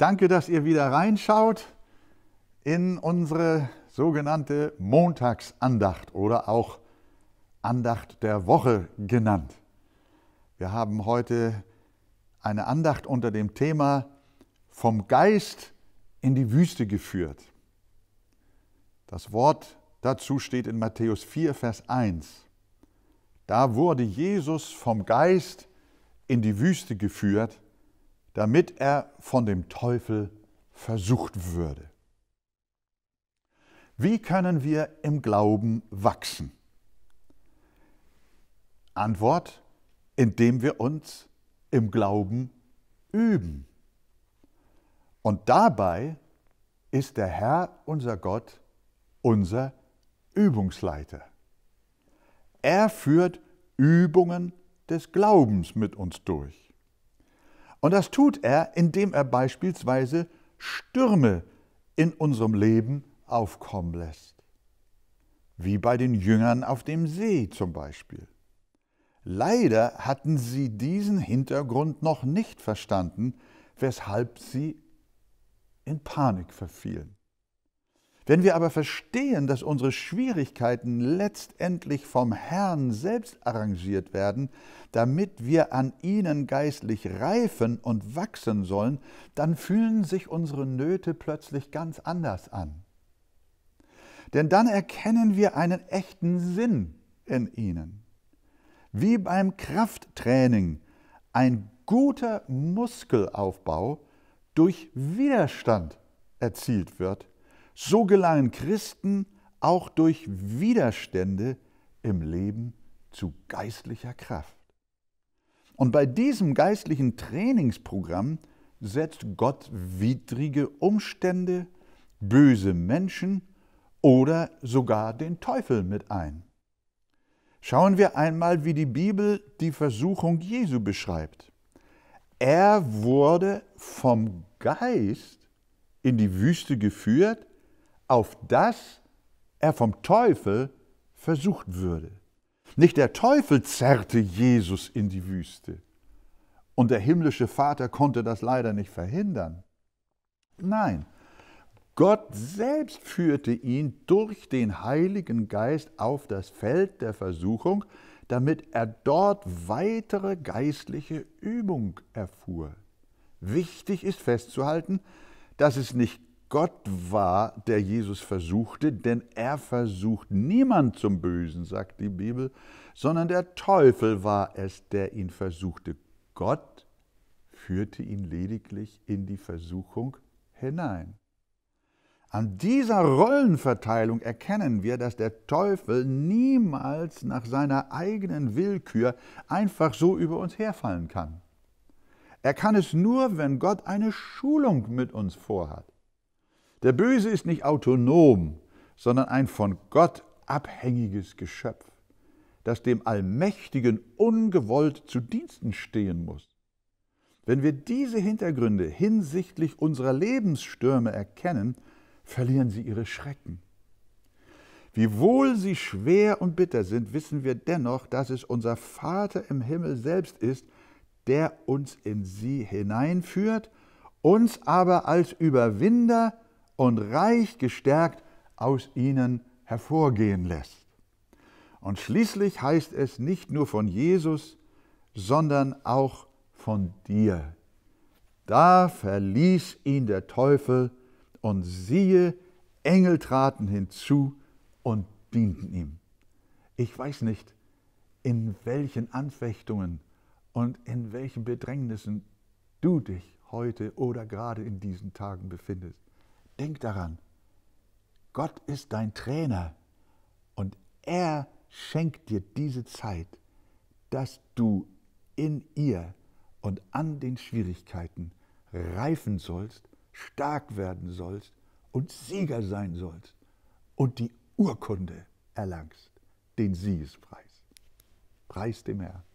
Danke, dass ihr wieder reinschaut in unsere sogenannte Montagsandacht oder auch Andacht der Woche genannt. Wir haben heute eine Andacht unter dem Thema vom Geist in die Wüste geführt. Das Wort dazu steht in Matthäus 4, Vers 1. Da wurde Jesus vom Geist in die Wüste geführt, damit er von dem Teufel versucht würde. Wie können wir im Glauben wachsen? Antwort, indem wir uns im Glauben üben. Und dabei ist der Herr, unser Gott, unser Übungsleiter. Er führt Übungen des Glaubens mit uns durch. Und das tut er, indem er beispielsweise Stürme in unserem Leben aufkommen lässt. Wie bei den Jüngern auf dem See zum Beispiel. Leider hatten sie diesen Hintergrund noch nicht verstanden, weshalb sie in Panik verfielen. Wenn wir aber verstehen, dass unsere Schwierigkeiten letztendlich vom Herrn selbst arrangiert werden, damit wir an ihnen geistlich reifen und wachsen sollen, dann fühlen sich unsere Nöte plötzlich ganz anders an. Denn dann erkennen wir einen echten Sinn in ihnen. Wie beim Krafttraining, ein guter Muskelaufbau durch Widerstand erzielt wird, so gelangen Christen auch durch Widerstände im Leben zu geistlicher Kraft. Und bei diesem geistlichen Trainingsprogramm setzt Gott widrige Umstände, böse Menschen oder sogar den Teufel mit ein. Schauen wir einmal, wie die Bibel die Versuchung Jesu beschreibt. Er wurde vom Geist in die Wüste geführt, auf das er vom Teufel versucht würde. Nicht der Teufel zerrte Jesus in die Wüste und der himmlische Vater konnte das leider nicht verhindern. Nein, Gott selbst führte ihn durch den Heiligen Geist auf das Feld der Versuchung, damit er dort weitere geistliche Übung erfuhr. Wichtig ist festzuhalten, dass es nicht Gott war, der Jesus versuchte, denn er versucht niemand zum Bösen, sagt die Bibel, sondern der Teufel war es, der ihn versuchte. Gott führte ihn lediglich in die Versuchung hinein. An dieser Rollenverteilung erkennen wir, dass der Teufel niemals nach seiner eigenen Willkür einfach so über uns herfallen kann. Er kann es nur, wenn Gott eine Schulung mit uns vorhat. Der Böse ist nicht autonom, sondern ein von Gott abhängiges Geschöpf, das dem Allmächtigen ungewollt zu Diensten stehen muss. Wenn wir diese Hintergründe hinsichtlich unserer Lebensstürme erkennen, verlieren sie ihre Schrecken. Wiewohl sie schwer und bitter sind, wissen wir dennoch, dass es unser Vater im Himmel selbst ist, der uns in sie hineinführt, uns aber als Überwinder und reich gestärkt aus ihnen hervorgehen lässt. Und schließlich heißt es nicht nur von Jesus, sondern auch von dir. Da verließ ihn der Teufel und siehe, Engel traten hinzu und dienten ihm. Ich weiß nicht, in welchen Anfechtungen und in welchen Bedrängnissen du dich heute oder gerade in diesen Tagen befindest. Denk daran, Gott ist dein Trainer und er schenkt dir diese Zeit, dass du in ihr und an den Schwierigkeiten reifen sollst, stark werden sollst und Sieger sein sollst und die Urkunde erlangst, den Siegespreis. Preis dem Herrn.